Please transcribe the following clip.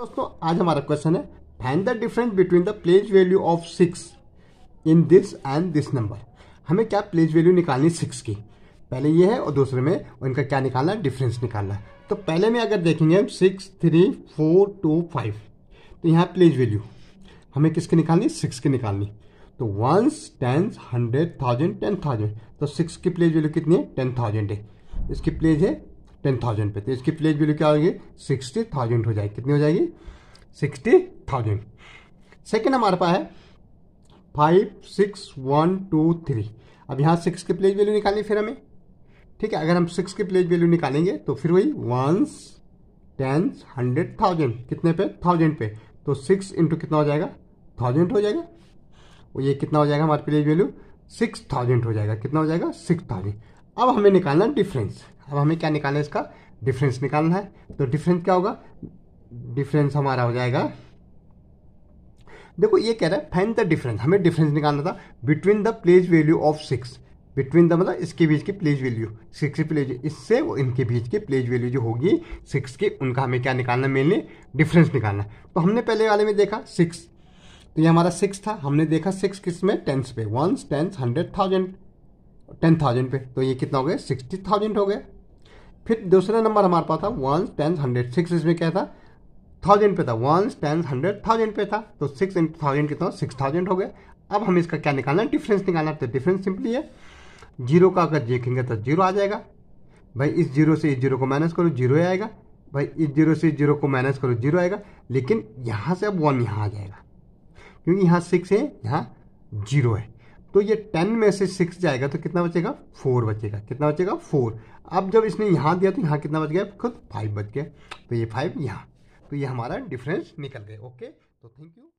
दोस्तों आज हमारा क्वेश्चन है find the difference between the place value of six in this and this number हमें क्या प्लेज वैल्यू निकालनी सिक्स की पहले ये है और दूसरे में उनका क्या निकालना है डिफरेंस निकालना तो पहले में अगर देखेंगे हम six three four two five तो यहाँ प्लेज वैल्यू हमें किसकी निकालनी सिक्स की निकालनी तो ones tens hundred thousand ten thousand तो सिक्स की प्लेज वैल्यू कितनी है टेन थाउजेंड है इसकी प्लेज है टेन थाउजेंड पे तो इसकी प्लेज वैल्यू क्या होगी सिक्सटी थाउजेंड हो जाएगी कितनी हो जाएगी सिक्सटी थाउजेंड सेकेंड हमारे पास है five six one two three अब यहाँ सिक्स की प्लेज वैल्यू निकालनी फिर हमें ठीक है अगर हम सिक्स की प्लेज वैल्यू निकालेंगे तो फिर वही वंस टेंस हंड्रेड थाउजेंड कितने पे थाउजेंड पे तो सिक्स इंटू कितना हो जाएगा थाउजेंड हो जाएगा और ये कितना हो जाएगा हमारे प्लेज वैल्यू सिक्स थाउजेंड हो जाएगा कितना हो जाएगा सिक्स थाउजेंड अब हमें निकालना डिफरेंस अब हमें क्या निकालना है इसका डिफरेंस निकालना है तो डिफरेंस क्या होगा डिफरेंस हमारा हो जाएगा देखो ये कह रहा है फाइंड द डिफरेंस हमें डिफरेंस निकालना था between the place value of six between the मतलब इसके बीच की प्लेज वैल्यू सिक्स की प्लेज इससे वो इनके बीच की प्लेज वैल्यू जो होगी सिक्स की उनका हमें क्या निकालना मेनली डिफरेंस निकालना तो हमने पहले वाले में देखा सिक्स तो ये हमारा सिक्स था हमने देखा सिक्स किस में टेंस पे ones tens hundred thousand ten thousand पे तो ये कितना हो गया सिक्सटी थाउजेंड हो गया फिर दूसरा नंबर हमारे पास था वन टेन हंड्रेड सिक्स इसमें क्या था थाउजेंड पे था वन टेन हंड्रेड थाउजेंड पे था तो सिक्स इंटू थाउजेंड कितना सिक्स थाउजेंड हो गया अब हमें इसका क्या निकालना है डिफरेंस निकालना तो डिफरेंस सिंपली है जीरो का अगर देखेंगे तो जीरो आ जाएगा भाई इस जीरो से इस जीरो को माइनस करो जीरो आएगा भाई इस जीरो से इस जीरो को माइनस करो जीरो आएगा लेकिन यहाँ से अब वन यहाँ आ जाएगा क्योंकि यहाँ सिक्स है यहाँ जीरो है तो ये टेन में से सिक्स जाएगा तो कितना बचेगा फोर बचेगा कितना बचेगा फोर अब जब इसने यहाँ दिया तो यहाँ कितना बच गया खुद फाइव बच गया तो ये फाइव यहाँ तो ये हमारा डिफरेंस निकल गया ओके तो थैंक यू